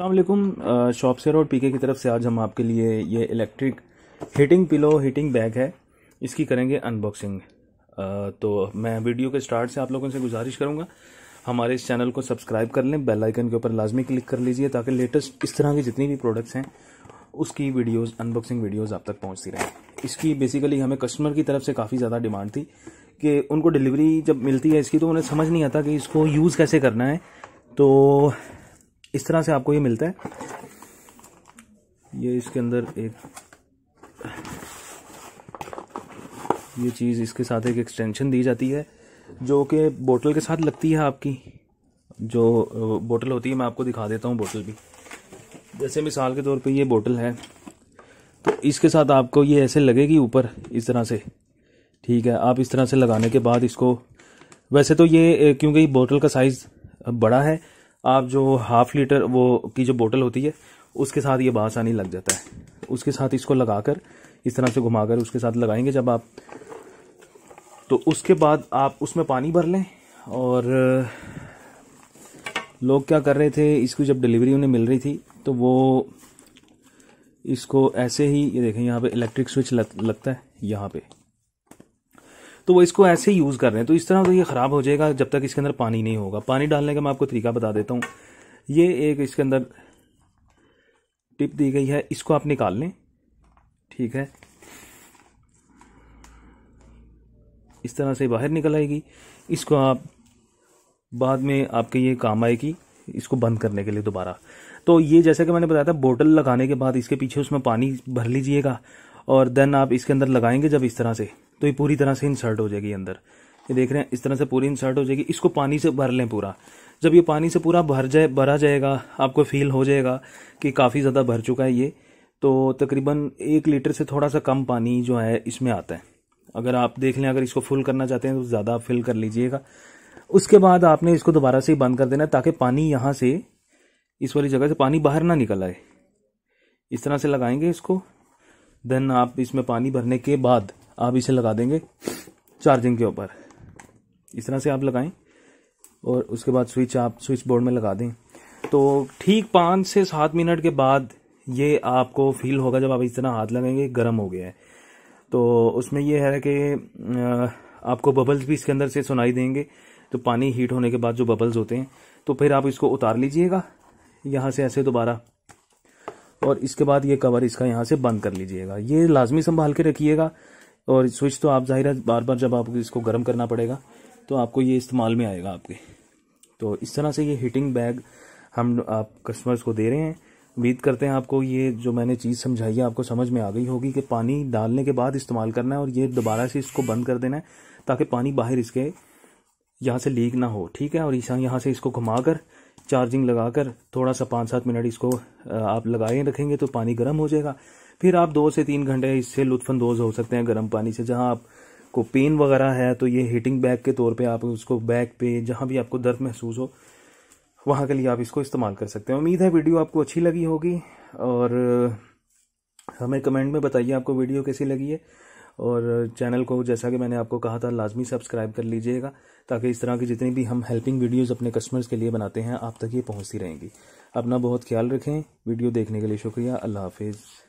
अल्लाम शॉपसर और पीके की तरफ से आज हम आपके लिए ये electric heating pillow heating bag है इसकी करेंगे अनबॉक्सिंग तो मैं वीडियो के स्टार्ट से आप लोगों से गुजारिश करूँगा हमारे इस चैनल को सब्सक्राइब कर लें बेल आइकन के ऊपर लाजमी क्लिक कर लीजिए ताकि लेटेस्ट इस तरह की जितनी भी प्रोडक्ट्स हैं उसकी वीडियोज़ अनबॉक्सिंग वीडियोज़ आप तक पहुँचती रहें इसकी बेसिकली हमें कस्टमर की तरफ से काफ़ी ज़्यादा डिमांड थी कि उनको डिलीवरी जब मिलती है इसकी तो उन्हें समझ नहीं आता कि इसको यूज़ कैसे करना है तो इस तरह से आपको ये मिलता है ये इसके अंदर एक ये चीज़ इसके साथ एक एक्सटेंशन दी जाती है जो कि बोतल के साथ लगती है आपकी जो बोतल होती है मैं आपको दिखा देता हूँ बोतल भी जैसे मिसाल के तौर पे ये बोतल है तो इसके साथ आपको ये ऐसे लगेगी ऊपर इस तरह से ठीक है आप इस तरह से लगाने के बाद इसको वैसे तो ये क्योंकि बोतल का साइज़ बड़ा है आप जो हाफ लीटर वो की जो बोतल होती है उसके साथ ये बासानी लग जाता है उसके साथ इसको लगाकर इस तरह से घुमाकर उसके साथ लगाएंगे जब आप तो उसके बाद आप उसमें पानी भर लें और लोग क्या कर रहे थे इसकी जब डिलीवरी उन्हें मिल रही थी तो वो इसको ऐसे ही ये देखें यहाँ पे इलेक्ट्रिक स्विच लग, लगता है यहाँ पे तो वो इसको ऐसे ही यूज़ कर रहे हैं तो इस तरह तो ये ख़राब हो जाएगा जब तक इसके अंदर पानी नहीं होगा पानी डालने का मैं आपको तरीका बता देता हूँ ये एक इसके अंदर टिप दी गई है इसको आप निकाल लें ठीक है इस तरह से बाहर निकल आएगी इसको आप बाद में आपके ये काम आएगी इसको बंद करने के लिए दोबारा तो ये जैसा कि मैंने बताया था बोतल लगाने के बाद इसके पीछे उसमें पानी भर लीजिएगा और देन आप इसके अंदर लगाएंगे जब इस तरह से तो ये पूरी तरह से इंसर्ट हो जाएगी अंदर ये देख रहे हैं इस तरह से पूरी इंसर्ट हो जाएगी इसको पानी से भर लें पूरा जब ये पानी से पूरा भर जाए भरा जाएगा आपको फील हो जाएगा कि काफ़ी ज़्यादा भर चुका है ये तो तकरीबन एक लीटर से थोड़ा सा कम पानी जो है इसमें आता है अगर आप देख लें अगर इसको फुल करना चाहते हैं तो ज़्यादा फिल कर लीजिएगा उसके बाद आपने इसको दोबारा से ही बंद कर देना ताकि पानी यहाँ से इस वाली जगह से पानी बाहर ना निकल आए इस तरह से लगाएंगे इसको देन आप इसमें पानी भरने के बाद आप इसे लगा देंगे चार्जिंग के ऊपर इस तरह से आप लगाएं और उसके बाद स्विच आप स्विच बोर्ड में लगा दें तो ठीक पाँच से सात मिनट के बाद ये आपको फील होगा जब आप इस तरह हाथ लगाएंगे गर्म हो गया है तो उसमें यह है कि आपको बबल्स भी इसके अंदर से सुनाई देंगे तो पानी हीट होने के बाद जो बबल्स होते हैं तो फिर आप इसको उतार लीजिएगा यहाँ से ऐसे दोबारा और इसके बाद ये कवर इसका यहाँ से बंद कर लीजिएगा ये लाजमी संभाल के रखिएगा और स्विच तो आप ज़ाहिर है बार बार जब आपको इसको गर्म करना पड़ेगा तो आपको ये इस्तेमाल में आएगा आपके तो इस तरह से ये हीटिंग बैग हम आप कस्टमर्स को दे रहे हैं उम्मीद करते हैं आपको ये जो मैंने चीज़ समझाई है आपको समझ में आ गई होगी कि पानी डालने के बाद इस्तेमाल करना है और ये दोबारा से इसको बंद कर देना है ताकि पानी बाहर इसके यहाँ से लीक ना हो ठीक है और यहाँ से इसको घुमा कर चार्जिंग लगाकर थोड़ा सा पाँच सात मिनट इसको आप लगाए रखेंगे तो पानी गर्म हो जाएगा फिर आप दो से तीन घंटे इससे लुत्फानंदोज हो सकते हैं गर्म पानी से जहाँ आपको पेन वगैरह है तो ये हीटिंग बैग के तौर पे आप उसको बैग पे जहाँ भी आपको दर्द महसूस हो वहाँ के लिए आप इसको इस्तेमाल कर सकते हैं उम्मीद है वीडियो आपको अच्छी लगी होगी और हमें कमेंट में बताइए आपको वीडियो कैसी लगी है और चैनल को जैसा कि मैंने आपको कहा था लाजमी सब्सक्राइब कर लीजिएगा ताकि इस तरह की जितनी भी हम हेल्पिंग वीडियोज़ अपने कस्टमर्स के लिए बनाते हैं आप तक ये पहुँचती रहेंगी अपना बहुत ख्याल रखें वीडियो देखने के लिए शुक्रिया अल्लाह हाफिज़